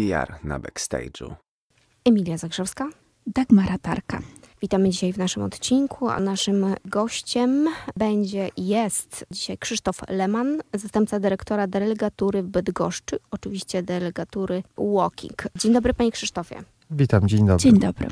PR na backstage'u. Emilia Zagrzewska. Dagmara Tarka. Witamy dzisiaj w naszym odcinku, a naszym gościem będzie jest dzisiaj Krzysztof Leman, zastępca dyrektora delegatury w Bydgoszczy, oczywiście delegatury Walking. Dzień dobry panie Krzysztofie. Witam, dzień dobry. Dzień dobry.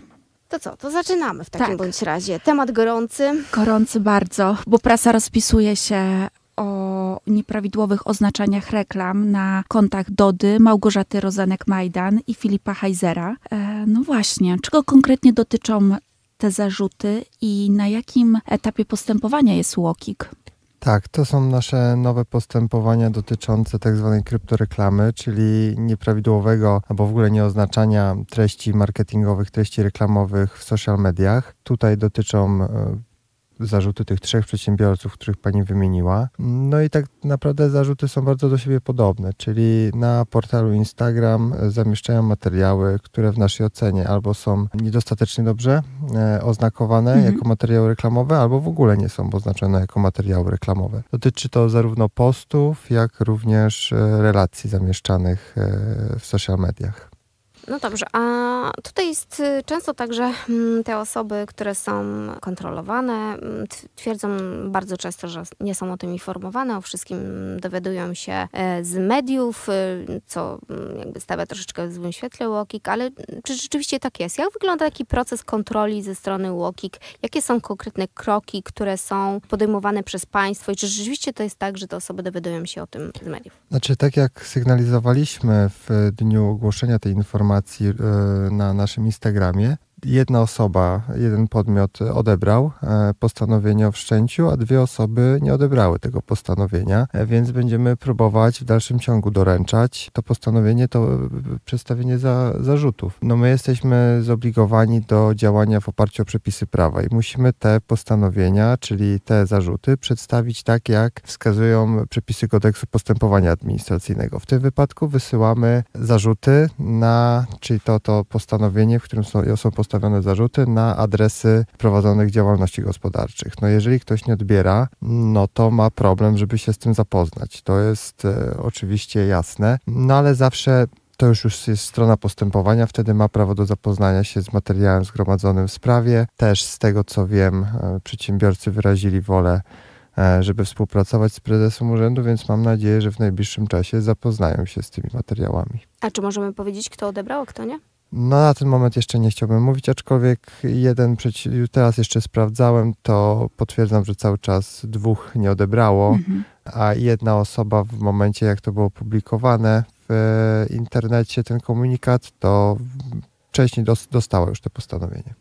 To co, to zaczynamy w takim tak. bądź razie. Temat gorący. Gorący bardzo, bo prasa rozpisuje się o nieprawidłowych oznaczaniach reklam na kontach Dody, Małgorzaty Rozanek-Majdan i Filipa Heisera. E, no właśnie, czego konkretnie dotyczą te zarzuty i na jakim etapie postępowania jest Łokik? Tak, to są nasze nowe postępowania dotyczące tzw. Tak kryptoreklamy, czyli nieprawidłowego albo w ogóle nieoznaczania treści marketingowych, treści reklamowych w social mediach. Tutaj dotyczą e, zarzuty tych trzech przedsiębiorców, których pani wymieniła. No i tak naprawdę zarzuty są bardzo do siebie podobne, czyli na portalu Instagram zamieszczają materiały, które w naszej ocenie albo są niedostatecznie dobrze e, oznakowane mhm. jako materiały reklamowe, albo w ogóle nie są oznaczone jako materiały reklamowe. Dotyczy to zarówno postów, jak również e, relacji zamieszczanych e, w social mediach. No dobrze, a tutaj jest y, często tak, że mm, te osoby, które są kontrolowane, mm, twierdzą bardzo często, że nie są o tym informowane, o wszystkim dowiadują się e, z mediów, y, co mm, jakby stawia troszeczkę w złym świetle Łokik, ale czy rzeczywiście tak jest? Jak wygląda taki proces kontroli ze strony Łokik? Jakie są konkretne kroki, które są podejmowane przez państwo i czy rzeczywiście to jest tak, że te osoby dowiadują się o tym z mediów? Znaczy, tak jak sygnalizowaliśmy w dniu ogłoszenia tej informacji, informacji e, na naszym Instagramie jedna osoba, jeden podmiot odebrał e, postanowienie o wszczęciu, a dwie osoby nie odebrały tego postanowienia, e, więc będziemy próbować w dalszym ciągu doręczać to postanowienie, to e, przedstawienie za, zarzutów. No my jesteśmy zobligowani do działania w oparciu o przepisy prawa i musimy te postanowienia, czyli te zarzuty przedstawić tak, jak wskazują przepisy kodeksu postępowania administracyjnego. W tym wypadku wysyłamy zarzuty na, czyli to, to postanowienie, w którym są, są postanowienia postawione zarzuty na adresy prowadzonych działalności gospodarczych. No jeżeli ktoś nie odbiera, no to ma problem, żeby się z tym zapoznać. To jest e, oczywiście jasne, no ale zawsze to już, już jest strona postępowania, wtedy ma prawo do zapoznania się z materiałem zgromadzonym w sprawie. Też z tego co wiem, e, przedsiębiorcy wyrazili wolę, e, żeby współpracować z prezesem urzędu, więc mam nadzieję, że w najbliższym czasie zapoznają się z tymi materiałami. A czy możemy powiedzieć, kto odebrał, a kto nie? No, na ten moment jeszcze nie chciałbym mówić, aczkolwiek jeden teraz jeszcze sprawdzałem, to potwierdzam, że cały czas dwóch nie odebrało, mhm. a jedna osoba w momencie, jak to było opublikowane w e, internecie, ten komunikat, to wcześniej dostała już to postanowienie.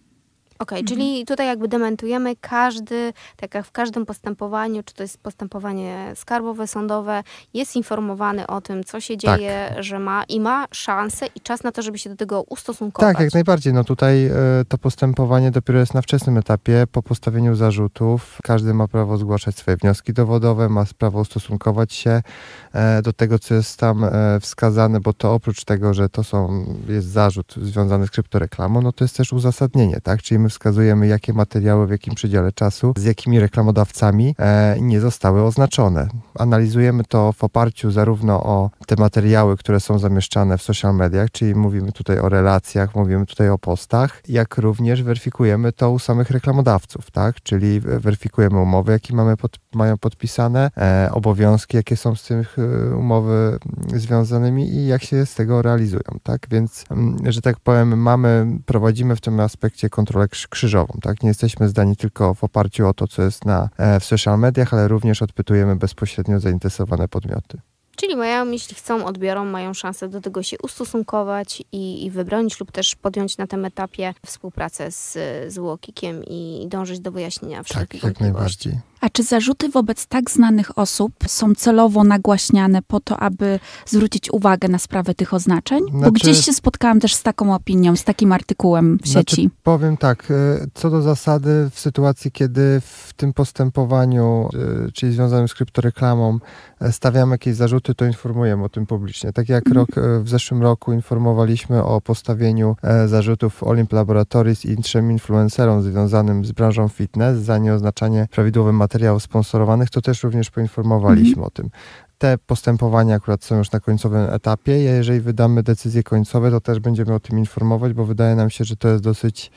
Okej, okay, mhm. czyli tutaj jakby dementujemy każdy, tak jak w każdym postępowaniu, czy to jest postępowanie skarbowe, sądowe, jest informowany o tym, co się tak. dzieje, tak. że ma i ma szansę i czas na to, żeby się do tego ustosunkować. Tak, jak najbardziej. No tutaj y, to postępowanie dopiero jest na wczesnym etapie, po postawieniu zarzutów. Każdy ma prawo zgłaszać swoje wnioski dowodowe, ma prawo ustosunkować się y, do tego, co jest tam y, wskazane, bo to oprócz tego, że to są, jest zarzut związany z kryptoreklamą, no to jest też uzasadnienie, tak? Czyli my my wskazujemy, jakie materiały w jakim przedziale czasu, z jakimi reklamodawcami e, nie zostały oznaczone. Analizujemy to w oparciu zarówno o te materiały, które są zamieszczane w social mediach, czyli mówimy tutaj o relacjach, mówimy tutaj o postach, jak również weryfikujemy to u samych reklamodawców, tak? Czyli weryfikujemy umowy, jakie mamy pod, mają podpisane, e, obowiązki, jakie są z tych e, umowy związanymi i jak się z tego realizują, tak? Więc, mm, że tak powiem, mamy, prowadzimy w tym aspekcie kontrolę krzyżową. Tak? Nie jesteśmy zdani tylko w oparciu o to, co jest na, e, w social mediach, ale również odpytujemy bezpośrednio zainteresowane podmioty. Czyli mają, jeśli chcą, odbiorą, mają szansę do tego się ustosunkować i, i wybronić lub też podjąć na tym etapie współpracę z, z Łokikiem i dążyć do wyjaśnienia wszystkich Tak, jak najbardziej. A czy zarzuty wobec tak znanych osób są celowo nagłaśniane po to, aby zwrócić uwagę na sprawę tych oznaczeń? Znaczy, Bo gdzieś się spotkałam też z taką opinią, z takim artykułem w znaczy, sieci. Znaczy, powiem tak, e, co do zasady w sytuacji, kiedy w tym postępowaniu, e, czyli związanym z kryptoreklamą, e, stawiamy jakieś zarzuty, to informujemy o tym publicznie. Tak jak mhm. rok, w zeszłym roku informowaliśmy o postawieniu zarzutów Olimp Laboratories i trzem influencerom związanym z branżą fitness za nieoznaczanie prawidłowym materiału materiałów sponsorowanych, to też również poinformowaliśmy mhm. o tym. Te postępowania akurat są już na końcowym etapie. Jeżeli wydamy decyzje końcowe, to też będziemy o tym informować, bo wydaje nam się, że to jest dosyć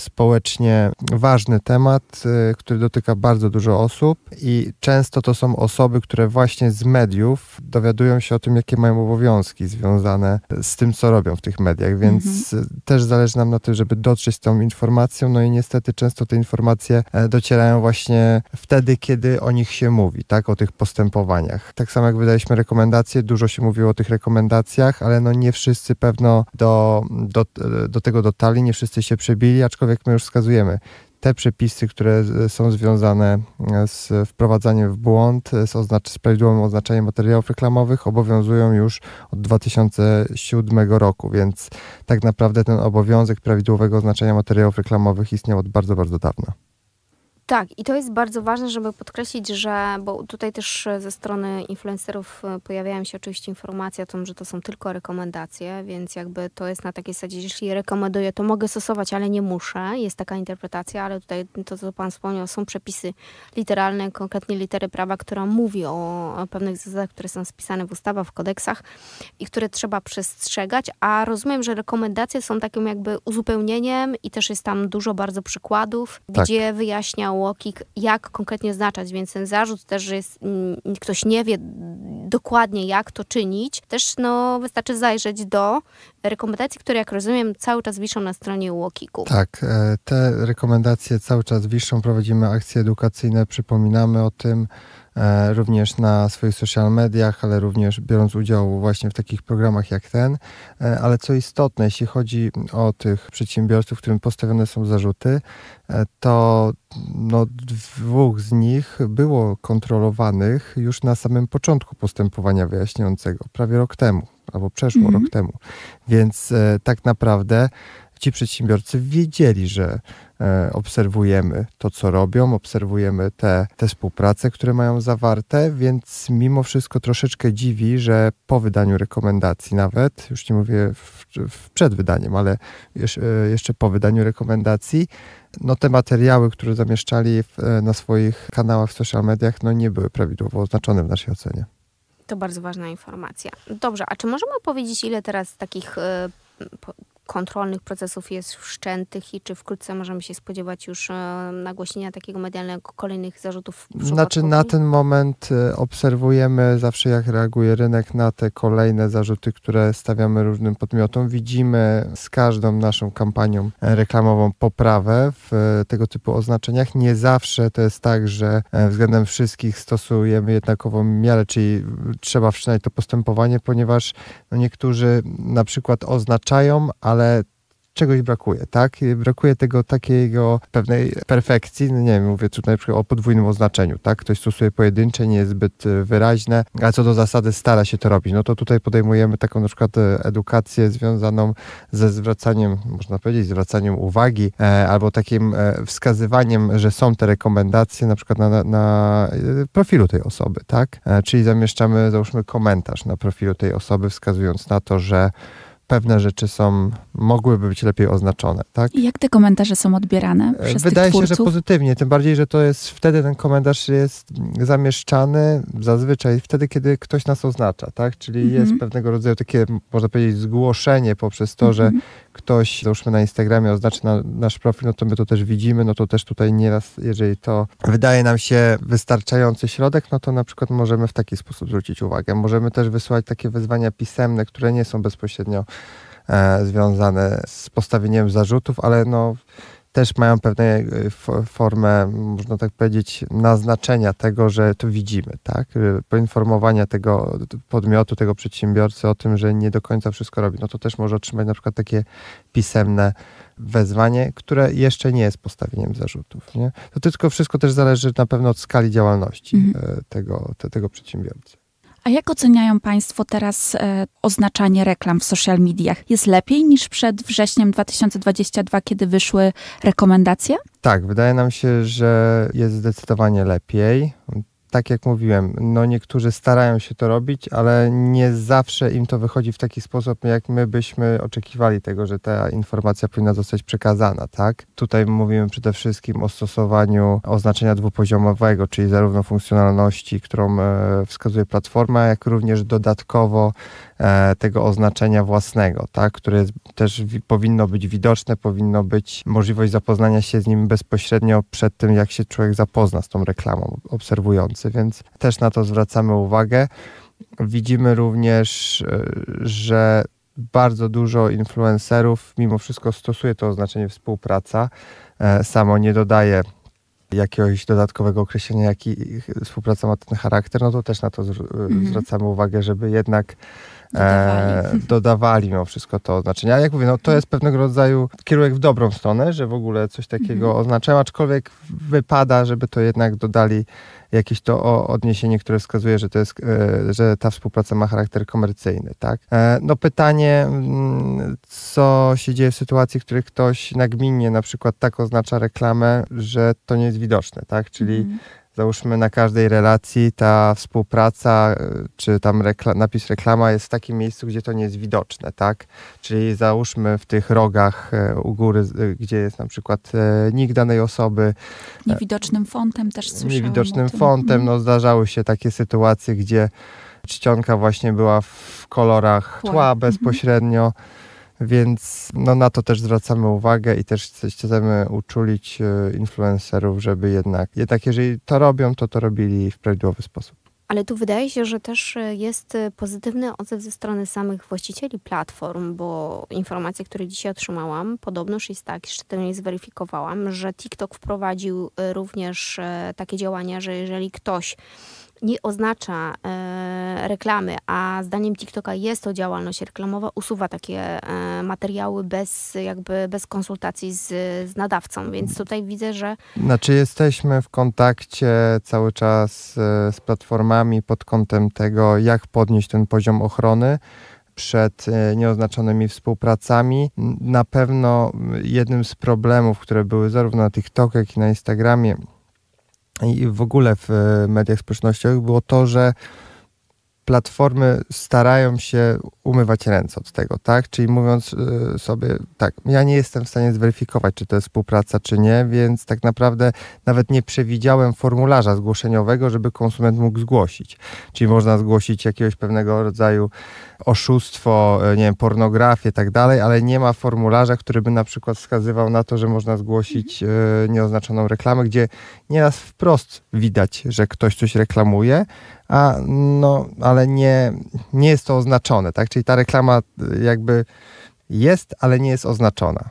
społecznie ważny temat, y, który dotyka bardzo dużo osób i często to są osoby, które właśnie z mediów dowiadują się o tym, jakie mają obowiązki związane z tym, co robią w tych mediach, więc mhm. też zależy nam na tym, żeby dotrzeć z tą informacją, no i niestety często te informacje e, docierają właśnie wtedy, kiedy o nich się mówi, tak, o tych postępowaniach. Tak samo jak wydaliśmy rekomendacje, dużo się mówiło o tych rekomendacjach, ale no nie wszyscy pewno do, do, e, do tego dotali, nie wszyscy się przebili, aczkolwiek aczkolwiek my już wskazujemy, te przepisy, które są związane e, z wprowadzaniem w błąd, e, z, oznacz- z prawidłowym oznaczeniem materiałów reklamowych, obowiązują już od 2007 roku, więc tak naprawdę ten obowiązek prawidłowego oznaczenia materiałów reklamowych istniał od bardzo, bardzo dawna. Tak, i to jest bardzo ważne, żeby podkreślić, że, bo tutaj też ze strony influencerów e, pojawiają się oczywiście informacje o tym, że to są tylko rekomendacje, więc jakby to jest na takiej zasadzie, jeśli rekomenduję, to mogę stosować, ale nie muszę. Jest taka interpretacja, ale tutaj to, co Pan wspomniał, są przepisy literalne, konkretnie litery prawa, która mówi o pewnych zasadach, które są spisane w ustawach, w kodeksach i które trzeba przestrzegać, a rozumiem, że rekomendacje są takim jakby uzupełnieniem i też jest tam dużo bardzo przykładów, tak. gdzie wyjaśniał UOKiK, jak konkretnie znaczać, więc ten zarzut też, że jest, mm, ktoś nie wie dokładnie, jak to czynić, też no, wystarczy zajrzeć do rekomendacji, które jak rozumiem cały czas wiszą na stronie UOKiK-u. Tak, e, te rekomendacje cały czas wiszą, prowadzimy akcje edukacyjne, przypominamy o tym, E, również na swoich social mediach, ale również biorąc udział właśnie w takich programach jak ten. E, ale co istotne, jeśli chodzi o tych przedsiębiorców, którym postawione są zarzuty, e, to no, dwóch z nich było kontrolowanych już na samym początku postępowania wyjaśniającego, prawie rok temu, albo przeszło mhm. rok temu. Więc e, tak naprawdę ci przedsiębiorcy wiedzieli, że e, obserwujemy to, co robią, obserwujemy te, te współprace, które mają zawarte, więc mimo wszystko troszeczkę dziwi, że po wydaniu rekomendacji nawet, już nie mówię w, w przed wydaniem, ale jeszcze e, po wydaniu rekomendacji, no te materiały, które zamieszczali w, e, na swoich kanałach w social mediach, no nie były prawidłowo oznaczone w naszej ocenie. To bardzo ważna informacja. Dobrze, a czy możemy powiedzieć, ile teraz takich y, kontrolnych procesów jest wszczętych i czy wkrótce możemy się spodziewać już e, nagłośnienia takiego medialnego kolejnych zarzutów? Znaczy na ten moment e, obserwujemy zawsze jak reaguje rynek na te kolejne zarzuty, które stawiamy różnym podmiotom. Widzimy z każdą naszą kampanią reklamową poprawę w e, tego typu oznaczeniach. Nie zawsze to jest tak, że względem wszystkich stosujemy jednakową miarę, czyli trzeba wszczynać to postępowanie, ponieważ no niektórzy na przykład oznaczają, a ale czegoś brakuje, tak? Brakuje tego takiego pewnej perfekcji, no nie wiem, mówię tutaj na przykład o podwójnym oznaczeniu, tak? Ktoś stosuje pojedyncze, nie jest zbyt e, wyraźne, a co do zasady stara się to robić. No to tutaj podejmujemy taką na przykład e, edukację związaną ze zwracaniem, można powiedzieć, zwracaniem uwagi e, albo takim e, wskazywaniem, że są te rekomendacje na przykład na, na, na profilu tej osoby, tak? E, czyli zamieszczamy, załóżmy, komentarz na profilu tej osoby, wskazując na to, że pewne rzeczy są, mogłyby być lepiej oznaczone, tak? jak te komentarze są odbierane e, przez Wydaje się, że pozytywnie, tym bardziej, że to jest wtedy ten komentarz jest zamieszczany zazwyczaj wtedy, kiedy ktoś nas oznacza, tak? Czyli mhm. jest pewnego rodzaju takie, można powiedzieć, zgłoszenie poprzez to, mhm. że ktoś, załóżmy na Instagramie, oznaczy na, nasz profil, no to my to też widzimy, no to też tutaj nieraz, jeżeli to wydaje nam się wystarczający środek, no to na przykład możemy w taki sposób zwrócić uwagę. Możemy też wysłać takie wezwania pisemne, które nie są bezpośrednio E, związane z postawieniem zarzutów, ale no, też mają pewną e, formę, można tak powiedzieć, naznaczenia tego, że to widzimy, tak? E, poinformowania tego podmiotu, tego przedsiębiorcy o tym, że nie do końca wszystko robi. No to też może otrzymać na przykład takie pisemne wezwanie, które jeszcze nie jest postawieniem zarzutów. Nie? To tylko wszystko też zależy na pewno od skali działalności mhm. tego, te, tego przedsiębiorcy. A jak oceniają Państwo teraz e, oznaczanie reklam w social mediach? Jest lepiej niż przed wrześniem 2022, kiedy wyszły rekomendacje? Tak, wydaje nam się, że jest zdecydowanie lepiej tak jak mówiłem, no niektórzy starają się to robić, ale nie zawsze im to wychodzi w taki sposób, jak my byśmy oczekiwali tego, że ta informacja powinna zostać przekazana, tak? Tutaj mówimy przede wszystkim o stosowaniu oznaczenia dwupoziomowego, czyli zarówno funkcjonalności, którą e, wskazuje platforma, jak również dodatkowo E, tego oznaczenia własnego, tak, które też powinno być widoczne, powinno być możliwość zapoznania się z nim bezpośrednio przed tym, jak się człowiek zapozna z tą reklamą obserwujący, więc też na to zwracamy uwagę. Widzimy również, e, że bardzo dużo influencerów mimo wszystko stosuje to oznaczenie współpraca. E, samo nie dodaje jakiegoś dodatkowego określenia, jaki współpraca ma ten charakter, no to też na to mhm. zwracamy mhm. uwagę, żeby jednak dodawali, e, dodawali mimo wszystko to oznaczenie. Ale jak mówię, no, to jest pewnego rodzaju kierunek w dobrą stronę, że w ogóle coś takiego mhm. oznaczają, aczkolwiek wypada, żeby to jednak dodali jakieś to odniesienie, które wskazuje, że, to jest, e, że ta współpraca ma charakter komercyjny. Tak? E, no pytanie, mm, co się dzieje w sytuacji, w której ktoś nagminnie na przykład tak oznacza reklamę, że to nie jest widoczne, tak? czyli mhm załóżmy na każdej relacji ta współpraca e, czy tam rekla napis reklama jest w takim miejscu, gdzie to nie jest widoczne, tak? Czyli załóżmy w tych rogach e, u góry, e, gdzie jest na przykład nick danej osoby. Niewidocznym fontem też słyszałem. Niewidocznym fontem, mhm. no zdarzały się takie sytuacje, gdzie czcionka właśnie była w kolorach tła mhm. bezpośrednio. Mhm więc no, na to też zwracamy uwagę i też chcemy uczulić e, influencerów, żeby jednak, jednak jeżeli to robią, to to robili w prawidłowy sposób. Ale tu wydaje się, że też e, jest e, pozytywny odzew ze strony samych właścicieli platform, bo informacje, które dzisiaj otrzymałam, podobnoż jest tak, jeszcze tego nie zweryfikowałam, że TikTok wprowadził również takie działania, że jeżeli ktoś nie oznacza e, reklamy, a zdaniem TikToka jest to działalność reklamowa, usuwa takie e, materiały bez, jakby bez konsultacji z, z nadawcą, więc tutaj widzę, że... Znaczy jesteśmy w kontakcie cały czas e, z platformami pod kątem tego, jak podnieść ten poziom ochrony, przed e, nieoznaczonymi współpracami. Na pewno jednym z problemów, które były zarówno na TikToku, jak i na Instagramie, i w ogóle w e, mediach społecznościowych było to, że platformy starają się umywać ręce od tego, tak? Czyli mówiąc y, sobie, tak, ja nie jestem w stanie zweryfikować, czy to jest współpraca, czy nie, więc tak naprawdę nawet nie przewidziałem formularza zgłoszeniowego, żeby konsument mógł zgłosić. Czyli można zgłosić jakiegoś pewnego rodzaju oszustwo, y, nie wiem, pornografię i tak dalej, ale nie ma formularza, który by na przykład wskazywał na to, że można zgłosić y, nieoznaczoną reklamę, gdzie nieraz wprost widać, że ktoś coś reklamuje, a no, ale nie, nie jest to oznaczone, tak? Czyli ta reklama y, jakby jest, ale nie jest oznaczona.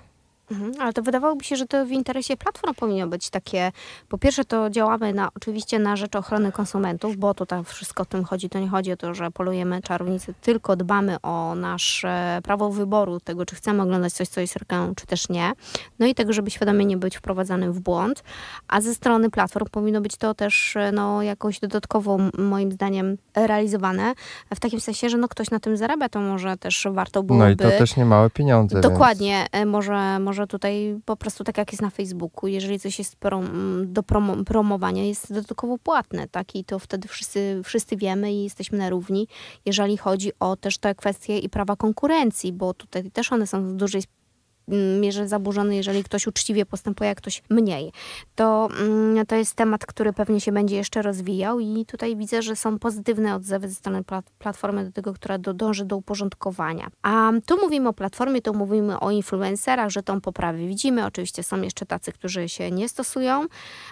Mhm, ale to wydawałoby się, że to w interesie platform powinno być takie. Po pierwsze, to działamy na, oczywiście na rzecz ochrony konsumentów, bo to tam wszystko o tym chodzi. To nie chodzi o to, że polujemy czarownicy, tylko dbamy o nasze prawo wyboru tego, czy chcemy oglądać coś, co jest reklamą, czy też nie. No i tego, żeby świadomie nie być wprowadzanym w błąd. A ze strony platform powinno być to też no, jakoś dodatkowo, moim zdaniem, realizowane. W takim sensie, że no, ktoś na tym zarabia, to może też warto byłoby. No i to też nie małe pieniądze. Dokładnie, więc... E, może, może może tutaj po prostu tak jak jest na Facebooku, jeżeli coś jest prom, mm, do prom promowania, jest dodatkowo płatne, tak? I to wtedy wszyscy, wszyscy wiemy i jesteśmy na równi, jeżeli chodzi o też te kwestie i prawa konkurencji, bo tutaj też one są w dużej Mm, mierze zaburzony, jeżeli ktoś uczciwie postępuje, a ktoś mniej. To, mm, to jest temat, który pewnie się będzie jeszcze rozwijał i tutaj widzę, że są pozytywne odzewy ze strony platformy do tego, która do, dąży do uporządkowania. A tu mówimy o platformie, tu mówimy o influencerach, że tą poprawę widzimy. Oczywiście są jeszcze tacy, którzy się nie stosują,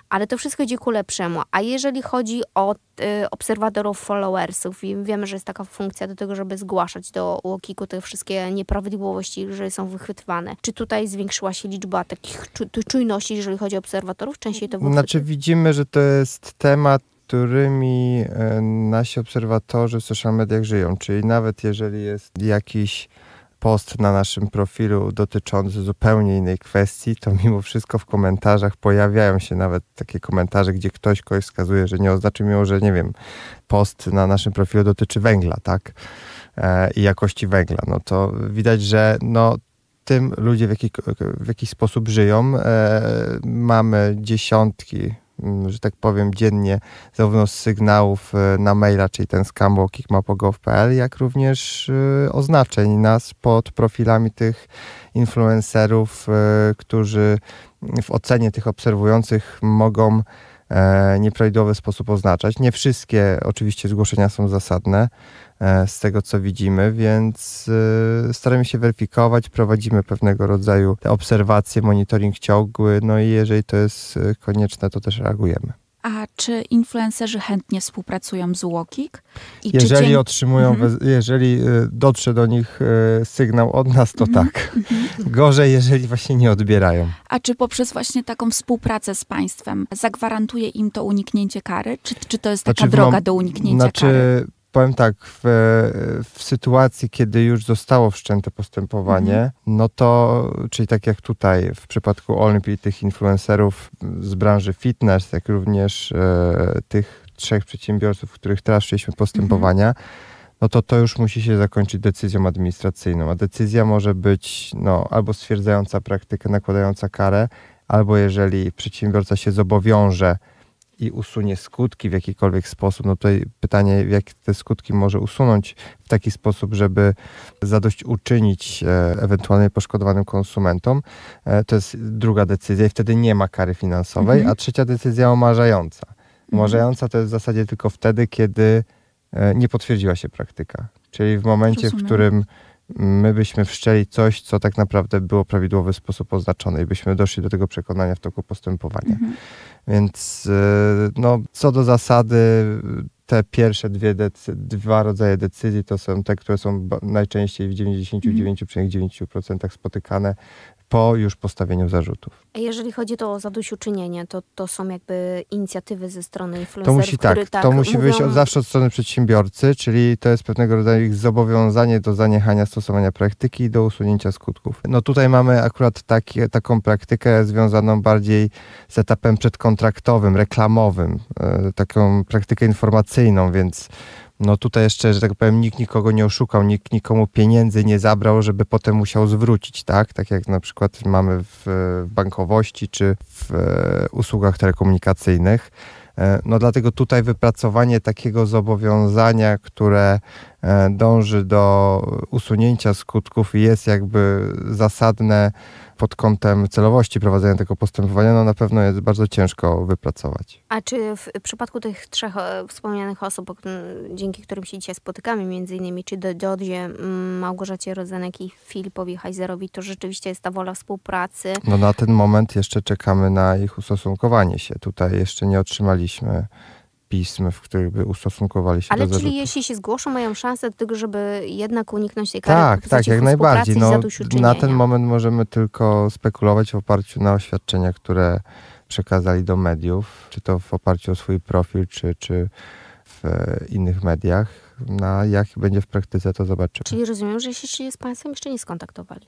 ale to wszystko idzie ku lepszemu. A jeżeli chodzi o y, obserwatorów, followersów. I wiemy, że jest taka funkcja do tego, żeby zgłaszać do Łokiku te wszystkie nieprawidłowości, że są wychwytywane. Czy czy tutaj zwiększyła się liczba takich czujności, jeżeli chodzi o obserwatorów? Częściej to było. Znaczy, widzimy, że to jest temat którymi e, nasi obserwatorzy w social mediach żyją. Czyli nawet jeżeli jest jakiś post na naszym profilu dotyczący zupełnie innej kwestii, to mimo wszystko w komentarzach pojawiają się nawet takie komentarze, gdzie ktoś kogoś wskazuje, że nie oznaczy mimo, że nie wiem, post na naszym profilu dotyczy węgla, tak? E, i jakości węgla. No to widać, że no, tym ludzie w, jakich, w jakiś sposób żyją. E, mamy dziesiątki, mm, że tak powiem, dziennie zarówno sygnałów e, na maila, czyli ten scamwalkikmapogow.pl, jak również e, oznaczeń nas pod profilami tych influencerów, e, którzy w ocenie tych obserwujących mogą E, nieprawidłowy sposób oznaczać. Nie wszystkie oczywiście zgłoszenia są zasadne e, z tego co widzimy, więc e, staramy się weryfikować, prowadzimy pewnego rodzaju obserwacje, monitoring ciągły, no i jeżeli to jest konieczne, to też reagujemy. A czy influencerzy chętnie współpracują z Łokik? jeżeli dzień... otrzymują, mhm. jeżeli e, dotrze do nich e, sygnał od nas, to mhm. tak. Mhm. Gorzej, jeżeli właśnie nie odbierają. A czy poprzez właśnie taką współpracę z państwem zagwarantuje im to uniknięcie kary? Czy, czy to jest znaczy taka znaczy, droga do uniknięcia znaczy, kary? powiem tak, w, w, sytuacji, kiedy już zostało wszczęte postępowanie, mhm. no to, czyli tak jak tutaj w przypadku Olympii i tych influencerów z branży fitness, jak również e, tych trzech przedsiębiorców, których teraz postępowania, mhm. no to to już musi się zakończyć decyzją administracyjną. A decyzja może być no, albo stwierdzająca praktykę, nakładająca karę, albo jeżeli przedsiębiorca się zobowiąże, i usunie skutki w jakikolwiek sposób. No tutaj pytanie, jak te skutki może usunąć w taki sposób, żeby zadośćuczynić e, ewentualnie poszkodowanym konsumentom. E, to jest druga decyzja i wtedy nie ma kary finansowej, mhm. a trzecia decyzja omarzająca. Mhm. Omarzająca to jest w zasadzie tylko wtedy, kiedy e, nie potwierdziła się praktyka. Czyli w momencie, Rozumiem. w którym my byśmy wszczeli coś, co tak naprawdę było prawidłowy sposób oznaczone i byśmy doszli do tego przekonania w toku postępowania. Mhm. Więc e, no, co do zasady, te pierwsze dwie dwa rodzaje decyzji to są te, które są najczęściej w 99,9% spotykane po już postawieniu zarzutów. A Jeżeli chodzi to o zadośćuczynienie, to, to są jakby inicjatywy ze strony influencerów, to musi, tak, tak, To tak musi mówią... wyjść od zawsze od strony przedsiębiorcy, czyli to jest pewnego rodzaju ich zobowiązanie do zaniechania stosowania praktyki i do usunięcia skutków. No tutaj mamy akurat taką praktykę związaną bardziej z etapem przedkontraktowym, reklamowym, e, taką praktykę informacyjną, więc no tutaj jeszcze, że tak powiem, nikt nikogo nie oszukał, nikt nikomu pieniędzy nie zabrał, żeby potem musiał zwrócić, tak? Tak jak na przykład mamy w e, bankowości czy w e, usługach telekomunikacyjnych. E, no dlatego tutaj wypracowanie takiego zobowiązania, które E, dąży do usunięcia skutków i jest jakby zasadne pod kątem celowości prowadzenia tego postępowania, no na pewno jest bardzo ciężko wypracować. A czy w przypadku tych trzech e, wspomnianych osób, dzięki którym się dzisiaj spotykamy, między innymi czy do Dziodzie, Małgorzacie Rozenek i Filipowi Hajzerowi, to rzeczywiście jest ta wola współpracy? No na ten moment jeszcze czekamy na ich ustosunkowanie się. Tutaj jeszcze nie otrzymaliśmy pism, w których by ustosunkowali się Ale do czyli jeśli się zgłoszą, mają szansę do tego, żeby jednak uniknąć tej kary? Tak, tak, jak najbardziej. No, na ten moment możemy tylko spekulować w oparciu na oświadczenia, które przekazali do mediów, czy to w oparciu o swój profil, czy, czy w e, innych mediach. Na no, jak będzie w praktyce, to zobaczymy. Czyli rozumiem, że jeśli się z Państwem jeszcze nie skontaktowali?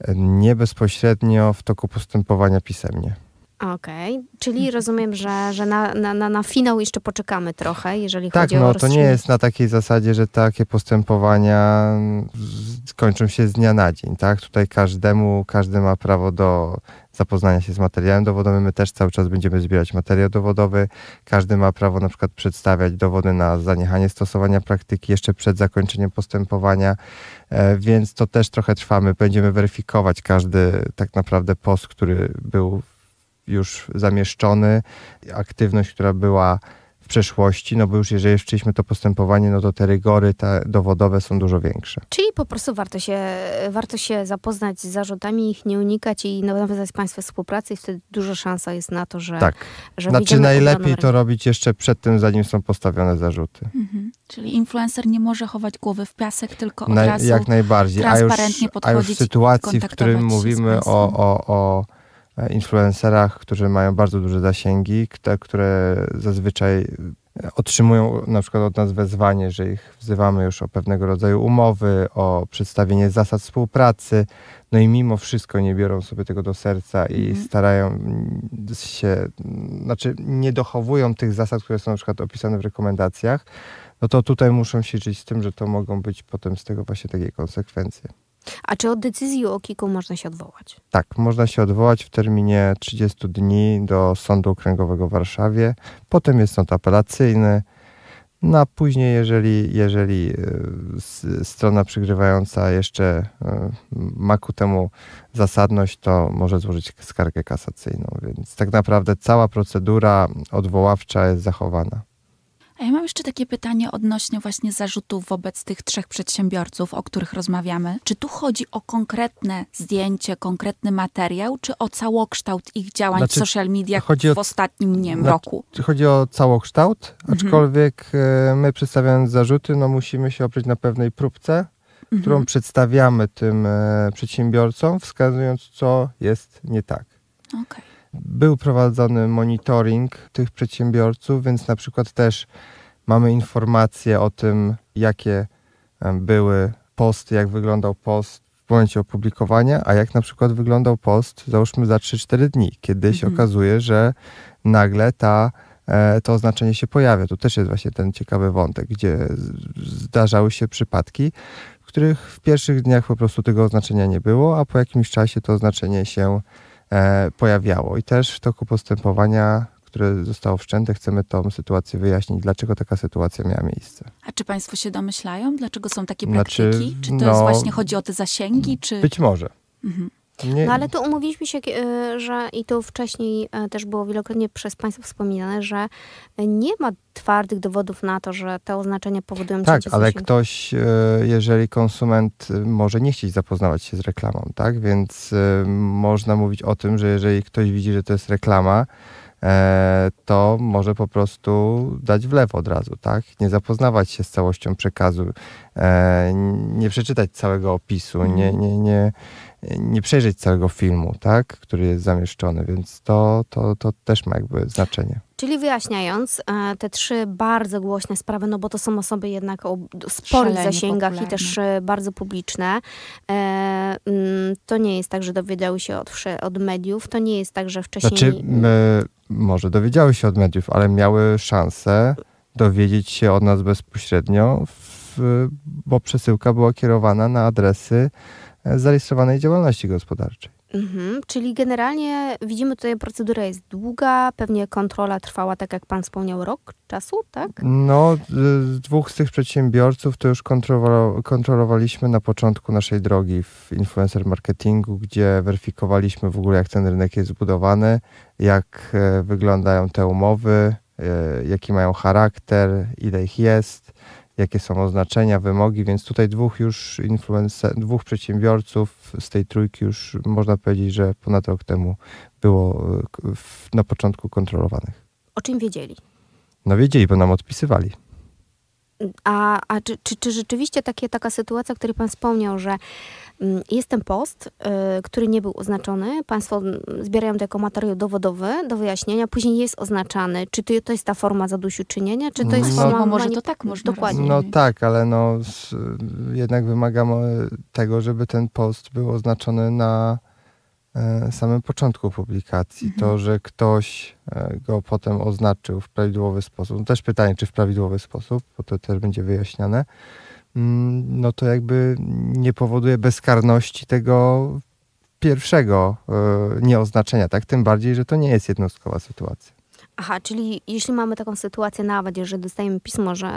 E, nie bezpośrednio w toku postępowania pisemnie. Okej, okay. czyli mhm. rozumiem, że, że na, na, na, na finał jeszcze poczekamy trochę, jeżeli tak, chodzi no, o Tak, no to nie jest na takiej zasadzie, że takie postępowania mm, kończą się z dnia na dzień, tak? Tutaj każdemu, każdy ma prawo do zapoznania się z materiałem dowodowym. My też cały czas będziemy zbierać materiał dowodowy. Każdy ma prawo na przykład przedstawiać dowody na zaniechanie stosowania praktyki jeszcze przed zakończeniem postępowania, e, więc to też trochę trwamy. Będziemy weryfikować każdy tak naprawdę post, który był już zamieszczony, aktywność, która była w przeszłości, no bo już jeżeli wszczyliśmy to postępowanie, no to te rygory te dowodowe są dużo większe. Czyli po prostu warto się, warto się zapoznać z zarzutami, ich nie unikać i no, nawiązać Państwem współpracy i wtedy duża szansa jest na to, że... Tak. Że znaczy najlepiej to robić jeszcze przed tym, zanim są postawione zarzuty. Mhm. Czyli influencer nie może chować głowy w piasek, tylko od Na, razu jak najbardziej. transparentnie a już, podchodzić A już w sytuacji, w którym mówimy o, o, o E, influencerach, którzy mają bardzo duże zasięgi, te, które zazwyczaj e, otrzymują na przykład od nas wezwanie, że ich wzywamy już o pewnego rodzaju umowy, o przedstawienie zasad współpracy, no i mimo wszystko nie biorą sobie tego do serca i mm. starają się, znaczy nie dochowują tych zasad, które są na przykład opisane w rekomendacjach, no to tutaj muszą się liczyć z tym, że to mogą być potem z tego właśnie takie konsekwencje. A czy od decyzji o OKIK-u można się odwołać? Tak, można się odwołać w terminie 30 dni do Sądu Okręgowego w Warszawie. Potem jest sąd apelacyjny. No a później, jeżeli, jeżeli y, strona przygrywająca jeszcze y, ma ku temu zasadność, to może złożyć skargę kasacyjną. Więc tak naprawdę cała procedura odwoławcza jest zachowana. A ja mam jeszcze takie pytanie odnośnie właśnie zarzutów wobec tych trzech przedsiębiorców, o których rozmawiamy. Czy tu chodzi o konkretne zdjęcie, konkretny materiał, czy o całokształt ich działań znaczy, w social mediach chodzi o, w ostatnim nie wiem, znaczy, roku? Chodzi o całokształt, mhm. aczkolwiek mhm. my przedstawiając zarzuty, no musimy się oprzeć na pewnej próbce, mhm. którą przedstawiamy tym e, przedsiębiorcom, wskazując, co jest nie tak. Okej. Okay był prowadzony monitoring tych przedsiębiorców, więc na przykład też mamy informacje o tym, jakie były posty, jak wyglądał post w momencie opublikowania, a jak na przykład wyglądał post, załóżmy za 3-4 dni, kiedy mhm. się okazuje, że nagle ta, e, to oznaczenie się pojawia. Tu też jest właśnie ten ciekawy wątek, gdzie zdarzały się przypadki, w których w pierwszych dniach po prostu tego oznaczenia nie było, a po jakimś czasie to oznaczenie się E, pojawiało. I też w toku postępowania, które zostało wszczęte, chcemy tą sytuację wyjaśnić, dlaczego taka sytuacja miała miejsce. A czy Państwo się domyślają, dlaczego są takie znaczy, praktyki? Znaczy, czy to no, jest właśnie chodzi o te zasięgi? Czy... Być może. Mhm. Nie. No ale tu umówiliśmy się, e, że i to wcześniej e, też było wielokrotnie przez Państwa wspominane, że nie ma twardych dowodów na to, że te oznaczenia powodują Tak, ale ktoś, e, jeżeli konsument może nie chcieć zapoznawać się z reklamą, tak? Więc można mówić o tym, że jeżeli ktoś widzi, że to jest reklama, to może po prostu dać w lewo od razu, tak? Nie zapoznawać się z całością przekazu, nie przeczytać całego opisu, nie, mhm. nie, nie, nie przejrzeć całego filmu, tak, który jest zamieszczony, więc to, to, to też ma jakby znaczenie. Czyli wyjaśniając, e, te trzy bardzo głośne sprawy, no bo to są osoby jednak o sporych zasięgach popularne. i też e, bardzo publiczne. E, mm, to nie jest tak, że dowiedziały się od, od mediów, to nie jest tak, że wcześniej... Znaczy, my, może dowiedziały się od mediów, ale miały szansę dowiedzieć się od nas bezpośrednio, w, bo przesyłka była kierowana na adresy zarejestrowanej działalności gospodarczej. Mhm, czyli generalnie widzimy tutaj procedura jest długa, pewnie kontrola trwała, tak jak pan wspomniał, rok czasu, tak? No, z y, dwóch z tych przedsiębiorców to już kontrolowaliśmy na początku naszej drogi w influencer marketingu, gdzie weryfikowaliśmy w ogóle, jak ten rynek jest zbudowany, jak e, wyglądają te umowy, e, jaki mają charakter, ile ich jest jakie są oznaczenia, wymogi, więc tutaj dwóch już influencer, dwóch przedsiębiorców z tej trójki już można powiedzieć, że ponad rok temu było e, w, na początku kontrolowanych. O czym wiedzieli? No wiedzieli, bo nam odpisywali. A, a czy, czy, czy rzeczywiście takie, taka sytuacja, o której pan wspomniał, że Mm, jest ten post, y, który nie był oznaczony. Państwo zbierają to jako materiał dowodowy do wyjaśnienia. Później jest oznaczany, czy to jest ta forma zadośćuczynienia, czy to jest no, forma... No, może to tak można Dokładnie. No tak, ale no, jednak wymagamy tego, żeby ten post był oznaczony na e, samym początku publikacji. Mhm. To, że ktoś e, go potem oznaczył w prawidłowy sposób, no też pytanie, czy w prawidłowy sposób, bo to też będzie wyjaśniane. Mm, no to jakby nie powoduje bezkarności tego pierwszego e, nieoznaczenia, tak? Tym bardziej, że to nie jest jednostkowa sytuacja. Aha, czyli jeśli mamy taką sytuację nawet, że dostajemy pismo, że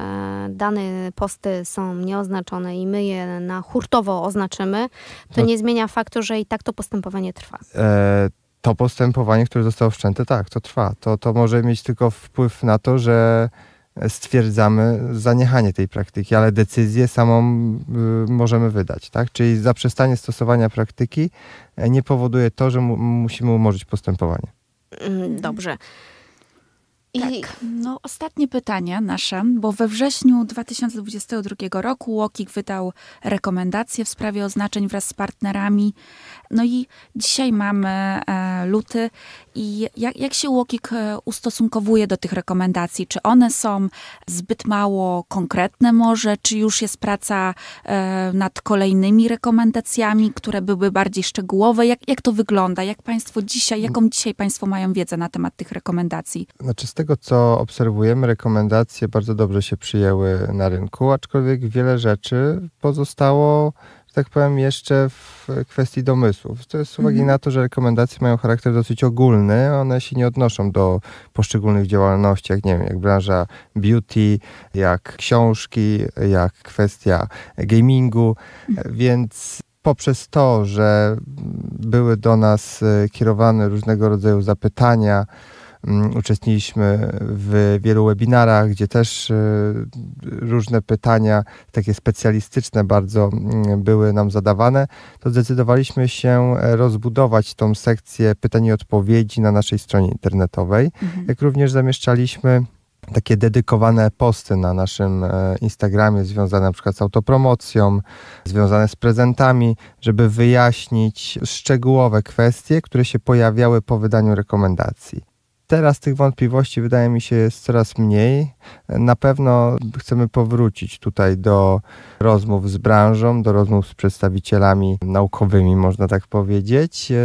dane posty są nieoznaczone i my je na hurtowo oznaczymy, to nie zmienia faktu, że i tak to postępowanie trwa. E, to postępowanie, które zostało wszczęte, tak, to trwa. To, to może mieć tylko wpływ na to, że stwierdzamy zaniechanie tej praktyki, ale decyzję samą y, możemy wydać. Tak? Czyli zaprzestanie stosowania praktyki e, nie powoduje to, że mu musimy umorzyć postępowanie. Mm, dobrze. I tak. no, ostatnie pytanie nasze, bo we wrześniu 2022 roku Łokik wydał rekomendacje w sprawie oznaczeń wraz z partnerami no i dzisiaj mamy e, luty i jak, jak się Łokik e, ustosunkowuje do tych rekomendacji? Czy one są zbyt mało konkretne może, czy już jest praca e, nad kolejnymi rekomendacjami, które były bardziej szczegółowe? Jak, jak to wygląda? Jak państwo dzisiaj, jaką dzisiaj państwo mają wiedzę na temat tych rekomendacji? Znaczy z tego, co obserwujemy, rekomendacje bardzo dobrze się przyjęły na rynku, aczkolwiek wiele rzeczy pozostało tak powiem, jeszcze w kwestii domysłów. To jest z uwagi mhm. na to, że rekomendacje mają charakter dosyć ogólny, one się nie odnoszą do poszczególnych działalności, jak nie wiem, jak branża beauty, jak książki, jak kwestia gamingu, więc poprzez to, że były do nas e, kierowane różnego rodzaju zapytania, Mm, Uczestniczyliśmy w wielu webinarach, gdzie też y, różne pytania, takie specjalistyczne bardzo, mm, były nam zadawane. To zdecydowaliśmy się rozbudować tą sekcję pytań i odpowiedzi na naszej stronie internetowej, mhm. jak również zamieszczaliśmy takie dedykowane posty na naszym e, Instagramie związane na przykład z autopromocją, związane z prezentami, żeby wyjaśnić szczegółowe kwestie, które się pojawiały po wydaniu rekomendacji. Teraz tych wątpliwości wydaje mi się jest coraz mniej. Na pewno chcemy powrócić tutaj do rozmów z branżą, do rozmów z przedstawicielami naukowymi, można tak powiedzieć, e,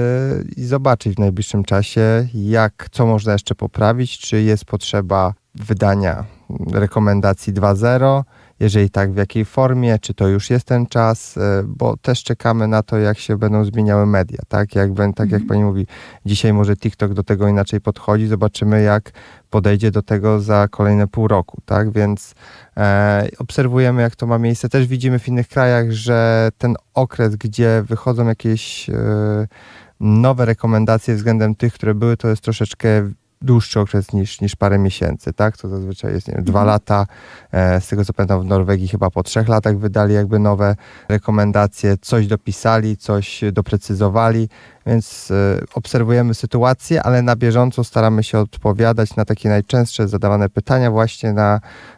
i zobaczyć w najbliższym czasie, jak, co można jeszcze poprawić, czy jest potrzeba wydania rekomendacji 2.0 jeżeli tak, w jakiej formie, czy to już jest ten czas, e, bo też czekamy na to, jak się będą zmieniały media, tak? Jak, tak jak mhm. pani mówi, dzisiaj może TikTok do tego inaczej podchodzi, zobaczymy jak podejdzie do tego za kolejne pół roku, tak? Więc e, obserwujemy, jak to ma miejsce. Też widzimy w innych krajach, że ten okres, gdzie wychodzą jakieś e, nowe rekomendacje względem tych, które były, to jest troszeczkę dłuższy okres niż, niż parę miesięcy, tak? To zazwyczaj jest nie wiem, dwa mhm. lata. E, z tego co pamiętam, w Norwegii chyba po trzech latach wydali jakby nowe rekomendacje, coś dopisali, coś doprecyzowali, więc e, obserwujemy sytuację, ale na bieżąco staramy się odpowiadać na takie najczęstsze zadawane pytania właśnie na,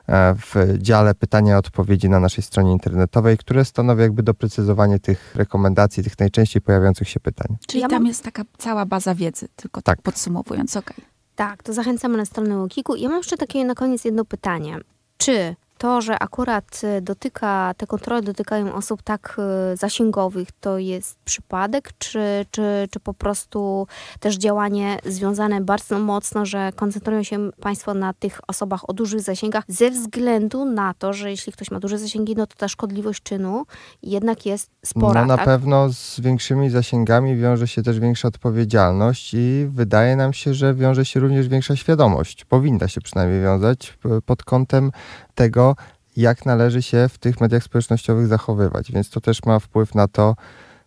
e, w dziale pytania i odpowiedzi na naszej stronie internetowej, które stanowi jakby doprecyzowanie tych rekomendacji, tych najczęściej pojawiających się pytań. Czyli tam jest taka cała baza wiedzy, tylko tak, tak podsumowując, okej. Okay. Tak, to zachęcamy na stronę Łokiku. Ja mam jeszcze takie na koniec jedno pytanie. Czy to, że akurat y, dotyka, te kontrole dotykają osób tak y, zasięgowych, to jest przypadek, czy, czy, czy po prostu też działanie związane bardzo mocno, że koncentrują się Państwo na tych osobach o dużych zasięgach, ze względu na to, że jeśli ktoś ma duże zasięgi, no to ta szkodliwość czynu jednak jest spora. No na tak? pewno z większymi zasięgami wiąże się też większa odpowiedzialność i wydaje nam się, że wiąże się również większa świadomość. Powinna się przynajmniej wiązać pod kątem tego, jak należy się w tych mediach społecznościowych zachowywać. Więc to też ma wpływ na to,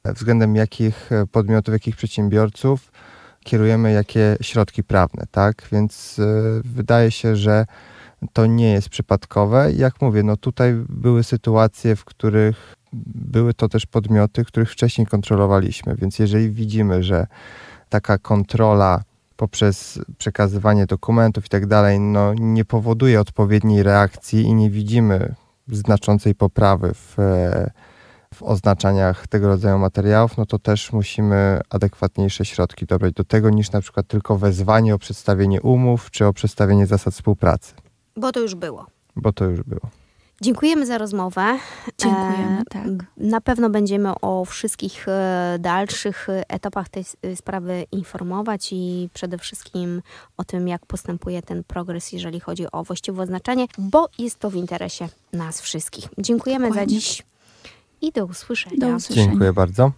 e, względem jakich e, podmiotów, jakich przedsiębiorców kierujemy jakie środki prawne, tak? Więc e, wydaje się, że to nie jest przypadkowe. Jak mówię, no tutaj były sytuacje, w których były to też podmioty, których wcześniej kontrolowaliśmy, więc jeżeli widzimy, że taka kontrola poprzez przekazywanie dokumentów i tak dalej, no, nie powoduje odpowiedniej reakcji i nie widzimy znaczącej poprawy w, e, w oznaczaniach tego rodzaju materiałów, no to też musimy adekwatniejsze środki dobrać do tego niż na przykład tylko wezwanie o przedstawienie umów czy o przedstawienie zasad współpracy. Bo to już było. Bo to już było. Dziękujemy za rozmowę. Dziękujemy, e, tak. Na pewno będziemy o wszystkich e, dalszych etapach tej sprawy informować i przede wszystkim o tym, jak postępuje ten progres, jeżeli chodzi o właściwe oznaczenie, bo jest to w interesie nas wszystkich. Dziękujemy Dokładnie. za dziś i do usłyszenia. Do usłyszenia. Dziękuję bardzo.